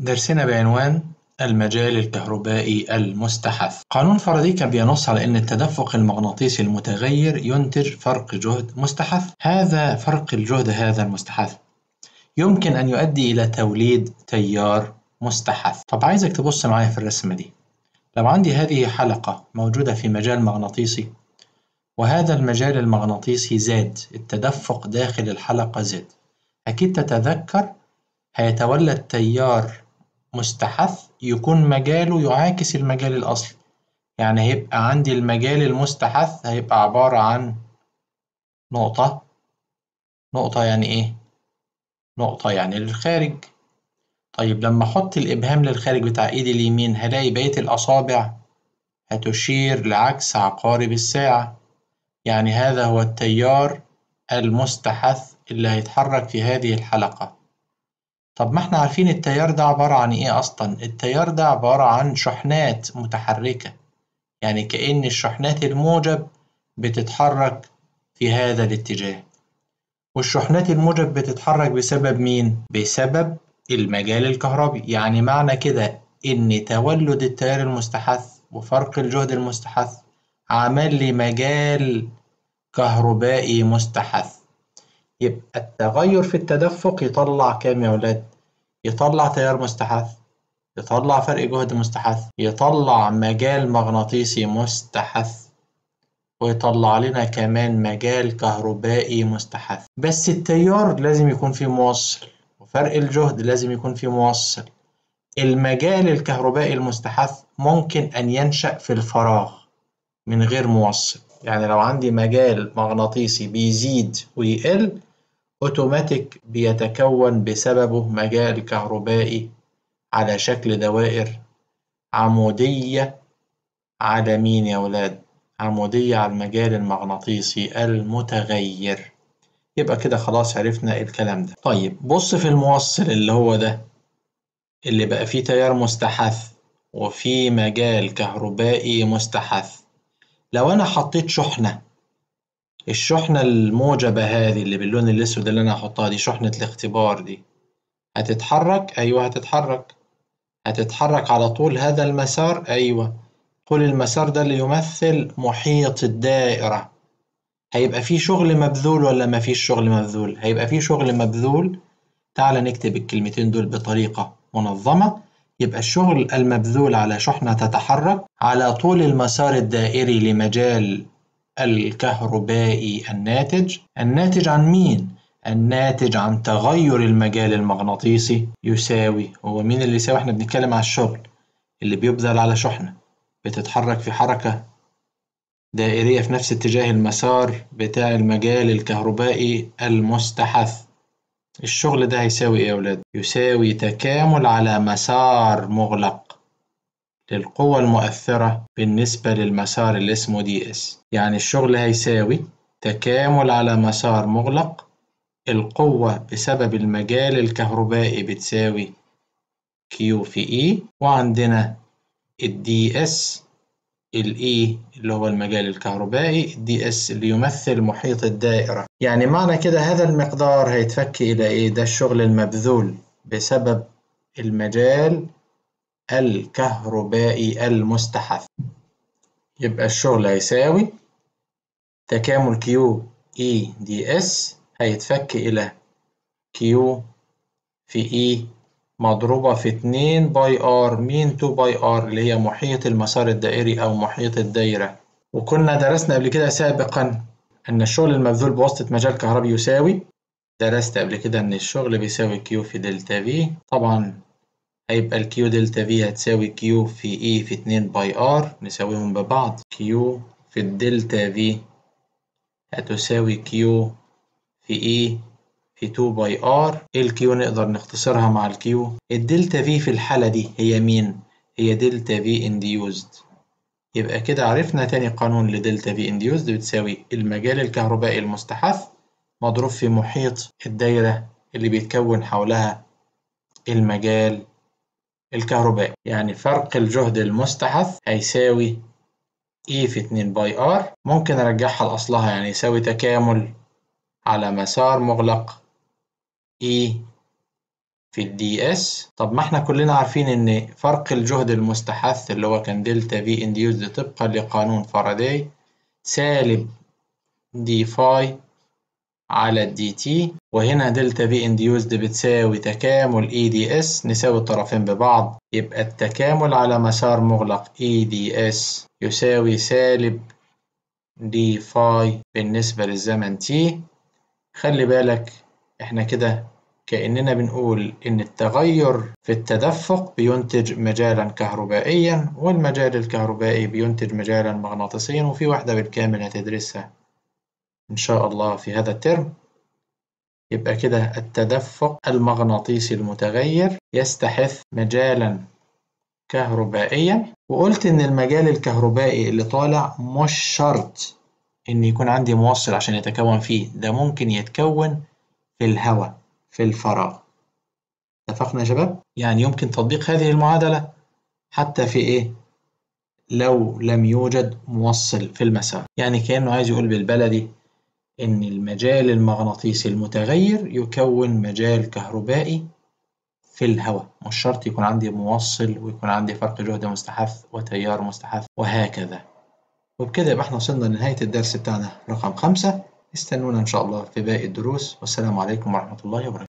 درسنا بعنوان المجال الكهربائي المستحث قانون فاراداي كان بينص على أن التدفق المغناطيسي المتغير ينتج فرق جهد مستحث هذا فرق الجهد هذا المستحث يمكن أن يؤدي إلى توليد تيار مستحث طب عايزك تبص معايا في الرسمة دي لو عندي هذه حلقة موجودة في مجال مغناطيسي وهذا المجال المغناطيسي زاد التدفق داخل الحلقة زاد أكيد تتذكر هيتولد تيار مستحث يكون مجاله يعاكس المجال الأصلي يعني هيبقى عندي المجال المستحث هيبقى عبارة عن نقطة نقطة يعني إيه؟ نقطة يعني للخارج طيب لما أحط الإبهام للخارج بتاع إيدي اليمين هلاقي بقية الأصابع هتشير لعكس عقارب الساعة يعني هذا هو التيار المستحث اللي هيتحرك في هذه الحلقة طب ما احنا عارفين التيار ده عبارة عن ايه اصلا التيار ده عبارة عن شحنات متحركة يعني كأن الشحنات الموجب بتتحرك في هذا الاتجاه والشحنات الموجب بتتحرك بسبب مين؟ بسبب المجال الكهربي يعني معنى كده إن تولد التيار المستحث وفرق الجهد المستحث عمل لي مجال كهربائي مستحث يبقى التغير في التدفق يطلع كام يا ولاد؟ يطلع تيار مستحث يطلع فرق جهد مستحث يطلع مجال مغناطيسي مستحث ويطلع لنا كمان مجال كهربائي مستحث بس التيار لازم يكون فيه موصل وفرق الجهد لازم يكون فيه موصل المجال الكهربائي المستحث ممكن أن ينشأ في الفراغ من غير موصل يعني لو عندي مجال مغناطيسي بيزيد ويقل أوتوماتيك بيتكون بسببه مجال كهربائي على شكل دوائر عمودية على مين يا ولاد؟ عمودية على المجال المغناطيسي المتغير يبقى كده خلاص عرفنا الكلام ده طيب بص في الموصل اللي هو ده اللي بقى فيه تيار مستحث وفيه مجال كهربائي مستحث لو أنا حطيت شحنة الشحنة الموجبة هذه اللي باللون الأسود اللي أنا هحطها دي شحنة الاختبار دي هتتحرك؟ أيوه هتتحرك هتتحرك على طول هذا المسار؟ أيوه قول المسار ده اللي يمثل محيط الدائرة هيبقى فيه شغل مبذول ولا مفيش شغل مبذول؟ هيبقى فيه شغل مبذول تعالى نكتب الكلمتين دول بطريقة منظمة يبقى الشغل المبذول على شحنة تتحرك على طول المسار الدائري لمجال الكهربائي الناتج الناتج عن مين؟ الناتج عن تغير المجال المغناطيسي يساوي هو مين اللي يساوي احنا بنتكلم على الشغل اللي بيبذل على شحنة بتتحرك في حركة دائرية في نفس اتجاه المسار بتاع المجال الكهربائي المستحث الشغل ده هيساوي ايه يا ولاد؟ يساوي تكامل على مسار مغلق للقوة المؤثرة بالنسبة للمسار اللي اسمه دي اس يعني الشغل هيساوي تكامل على مسار مغلق القوة بسبب المجال الكهربائي بتساوي Q في E وعندنا الدي اس الاي e اللي هو المجال الكهربائي الدي اس اللي يمثل محيط الدائرة يعني معنى كده هذا المقدار هيتفك إلى إيه ده الشغل المبذول بسبب المجال الكهربائي المستحث يبقى الشغل هيساوي تكامل كيو اي دي اس هيتفك الى كيو في اي e مضروبة في 2 باي ار مين 2 باي ار اللي هي محيط المسار الدائري أو محيط الدايرة وكنا درسنا قبل كده سابقا أن الشغل المبذول بواسطة مجال كهربي يساوي درست قبل كده أن الشغل بيساوي كيو في دلتا في طبعا هيبقى الكيو دلتا في هتساوي e كيو في اي في 2 باي ار نساويهم ببعض كيو في الدلتا في هتساوي e كيو في اي في 2 باي ار الكيو نقدر نختصرها مع الكيو الدلتا في في الحالة دي هي مين؟ هي دلتا في انديوزد يبقى كده عرفنا تاني قانون لدلتا في انديوزد بتساوي المجال الكهربائي المستحث مضروب في محيط الدايرة اللي بيتكون حولها المجال الكهرباء يعني فرق الجهد المستحث هيساوي E في 2 باي R ممكن أرجعها لأصلها يعني يساوي تكامل على مسار مغلق E في الدي اس طب ما احنا كلنا عارفين ان فرق الجهد المستحث اللي هو كان دلتا في انديوزد طبقا لقانون فاراداي سالب دي فاي على الدي تي وهنا دلتا في انديوزد بتساوي تكامل اي دي اس نساوي الطرفين ببعض يبقى التكامل على مسار مغلق اي دي اس يساوي سالب دي فاي بالنسبة للزمن تي خلي بالك احنا كده كأننا بنقول إن التغير في التدفق بينتج مجالا كهربائيا والمجال الكهربائي بينتج مجالا مغناطيسيا وفي واحدة بالكامل هتدرسها إن شاء الله في هذا الترم يبقى كده التدفق المغناطيسي المتغير يستحث مجالا كهربائيا وقلت إن المجال الكهربائي اللي طالع مش شرط إن يكون عندي موصل عشان يتكون فيه ده ممكن يتكون في الهواء في الفراغ اتفقنا يا شباب؟ يعني يمكن تطبيق هذه المعادلة حتى في إيه؟ لو لم يوجد موصل في المسار يعني كأنه عايز يقول بالبلدي إن المجال المغناطيسي المتغير يكون مجال كهربائي في الهواء مش شرط يكون عندي موصل ويكون عندي فرق جهد مستحث وتيار مستحث وهكذا وبكده يبقى احنا وصلنا لنهاية الدرس بتاعنا رقم خمسة استنونا إن شاء الله في باقي الدروس والسلام عليكم ورحمة الله وبركاته